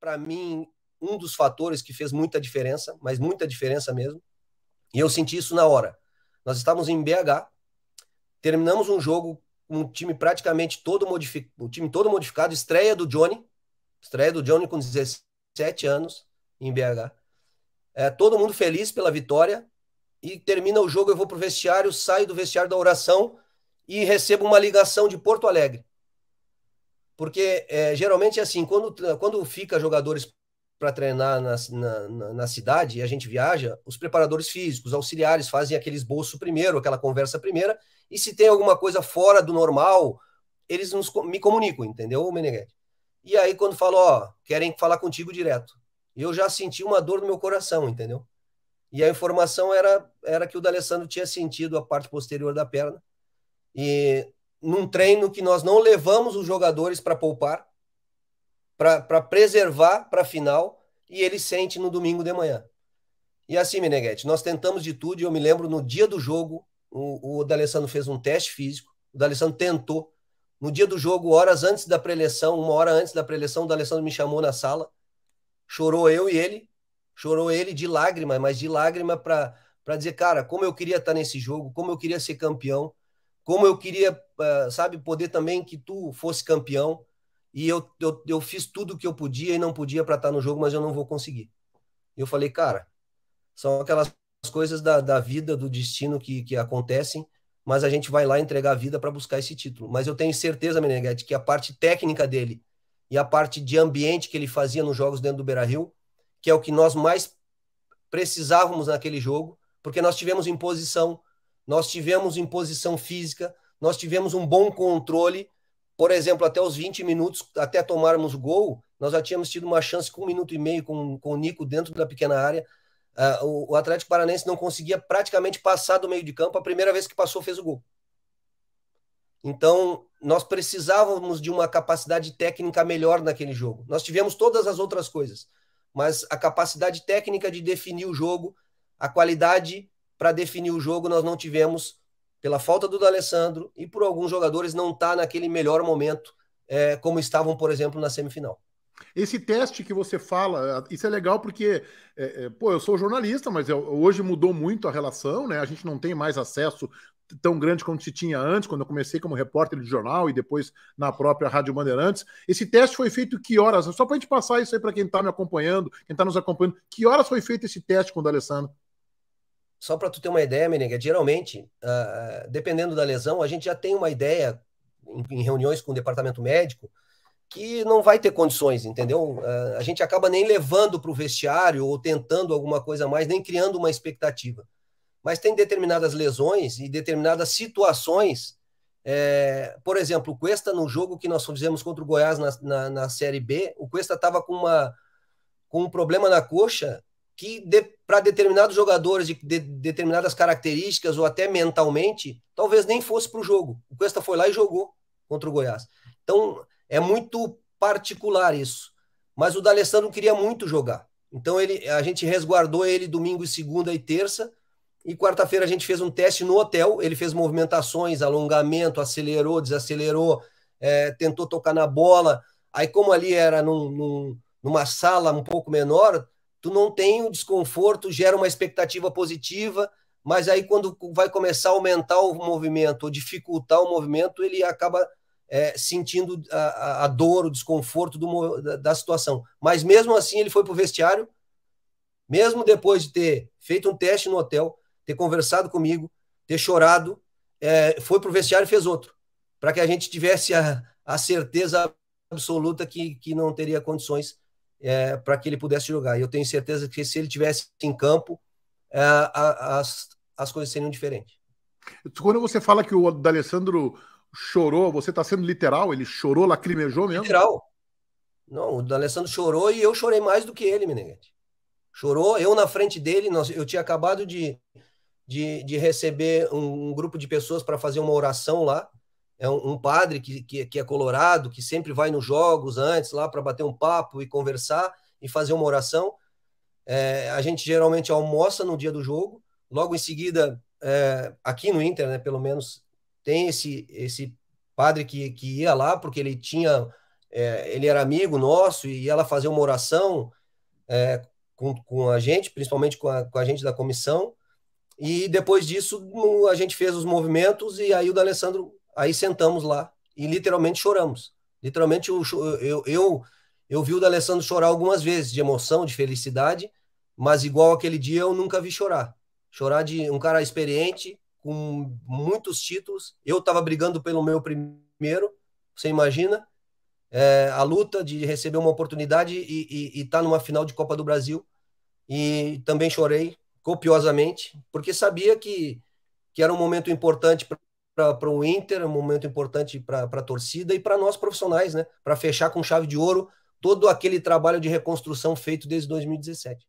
para mim, um dos fatores que fez muita diferença, mas muita diferença mesmo. E eu senti isso na hora. Nós estávamos em BH, terminamos um jogo com um time praticamente todo modificado, um time todo modificado, estreia do Johnny, estreia do Johnny com 17 anos em BH. É, todo mundo feliz pela vitória e termina o jogo, eu vou pro vestiário, saio do vestiário da oração e recebo uma ligação de Porto Alegre. Porque é, geralmente é assim, quando, quando fica jogadores para treinar na, na, na, cidade e a gente viaja, os preparadores físicos, auxiliares, fazem aquele esboço primeiro, aquela conversa primeira, e se tem alguma coisa fora do normal, eles nos, me comunicam, entendeu, Meneghetti? E aí, quando falou ó, querem falar contigo direto. Eu já senti uma dor no meu coração, entendeu? E a informação era, era que o D'Alessandro tinha sentido a parte posterior da perna. E num treino que nós não levamos os jogadores para poupar, para preservar para a final, e ele sente no domingo de manhã. E assim, Meneghetti, nós tentamos de tudo, e eu me lembro no dia do jogo, o, o D'Alessandro fez um teste físico, o D'Alessandro tentou. No dia do jogo, horas antes da preleção, uma hora antes da preleção, o D'Alessandro me chamou na sala, chorou eu e ele, chorou ele de lágrima, mas de lágrima para dizer, cara, como eu queria estar tá nesse jogo, como eu queria ser campeão, como eu queria, ah, sabe, poder também que tu fosse campeão. E eu, eu, eu fiz tudo o que eu podia e não podia para estar no jogo, mas eu não vou conseguir. Eu falei, cara, são aquelas coisas da, da vida, do destino que, que acontecem, mas a gente vai lá entregar a vida para buscar esse título. Mas eu tenho certeza, Meneghetti, que a parte técnica dele e a parte de ambiente que ele fazia nos jogos dentro do Beira Rio, que é o que nós mais precisávamos naquele jogo, porque nós tivemos imposição, nós tivemos imposição física, nós tivemos um bom controle. Por exemplo, até os 20 minutos, até tomarmos gol, nós já tínhamos tido uma chance com um minuto e meio com, com o Nico dentro da pequena área. Uh, o, o, Atlético Paranense não conseguia praticamente passar do meio de campo. A primeira vez que passou, fez o gol. Então, nós precisávamos de uma capacidade técnica melhor naquele jogo. Nós tivemos todas as outras coisas, mas a capacidade técnica de definir o jogo, a qualidade para definir o jogo, nós não tivemos, pela falta do D'Alessandro e por alguns jogadores não estar tá naquele melhor momento, é, como estavam, por exemplo, na semifinal. Esse teste que você fala, isso é legal porque, é, é, pô, eu sou jornalista, mas eu, hoje mudou muito a relação, né? A gente não tem mais acesso tão grande quanto se tinha antes, quando eu comecei como repórter de jornal e depois na própria Rádio Bandeirantes. Esse teste foi feito que horas? Só para a gente passar isso aí para quem está me acompanhando, quem está nos acompanhando, que horas foi feito esse teste com o D'Alessandro? só para tu ter uma ideia, Menega, geralmente, uh, dependendo da lesão, a gente já tem uma ideia em, em, reuniões com o departamento médico que não vai ter condições, entendeu? Uh, a gente acaba nem levando para o vestiário ou tentando alguma coisa a mais, nem criando uma expectativa. Mas tem determinadas lesões e determinadas situações. É, por exemplo, o Cuesta, no jogo que nós fizemos contra o Goiás na, na, na Série B, o Cuesta estava com, uma, com um problema na coxa que de, para determinados jogadores de, de, determinadas características ou até mentalmente, talvez nem fosse para o jogo. O Cuesta foi lá e jogou contra o Goiás. Então é muito particular isso. Mas o D'Alessandro queria muito jogar. Então ele, a gente resguardou ele domingo e segunda e terça. E quarta-feira a gente fez um teste no hotel. Ele fez movimentações, alongamento, acelerou, desacelerou, é, tentou tocar na bola. Aí, como ali era num, num, numa sala um pouco menor, tu não tem o desconforto, gera uma expectativa positiva, mas aí quando vai começar a aumentar o movimento ou dificultar o movimento, ele acaba é, sentindo a, a, dor, o desconforto do, da, da, situação. Mas mesmo assim ele foi para o vestiário, mesmo depois de ter feito um teste no hotel, ter conversado comigo, ter chorado, é, foi para o vestiário e fez outro, para que a gente tivesse a, a certeza absoluta que, que não teria condições é, para que ele pudesse jogar. E eu tenho certeza que se ele tivesse em campo, é, as, as coisas seriam diferentes. Quando você fala que o D'Alessandro chorou, você está sendo literal? Ele chorou, lacrimejou mesmo? Literal. Não, o D'Alessandro chorou e eu chorei mais do que ele, Meneghete. Chorou, eu na frente dele, nós, eu tinha acabado de, de, de receber um, um grupo de pessoas para fazer uma oração lá, é um, um padre que, que, que, é colorado, que sempre vai nos jogos antes lá para bater um papo e conversar e fazer uma oração. É, a gente geralmente almoça no dia do jogo, logo em seguida, é, aqui no Inter, né, pelo menos, tem esse, esse padre que, que ia lá porque ele tinha. É, ele era amigo nosso e ela fazia uma oração é, com, com a gente, principalmente com a, com a gente da comissão. E depois disso, a gente fez os movimentos e aí o D'Alessandro Aí sentamos lá e literalmente choramos. Literalmente eu, eu, eu, eu vi o D'Alessandro chorar algumas vezes, de emoção, de felicidade, mas igual aquele dia eu nunca vi chorar. Chorar de um cara experiente, com muitos títulos. Eu estava brigando pelo meu primeiro, você imagina? É, a luta de receber uma oportunidade e estar tá numa final de Copa do Brasil. E também chorei copiosamente, porque sabia que, que era um momento importante para o Inter, é um momento importante para a torcida e para nós profissionais, né? Para fechar com chave de ouro todo aquele trabalho de reconstrução feito desde 2017.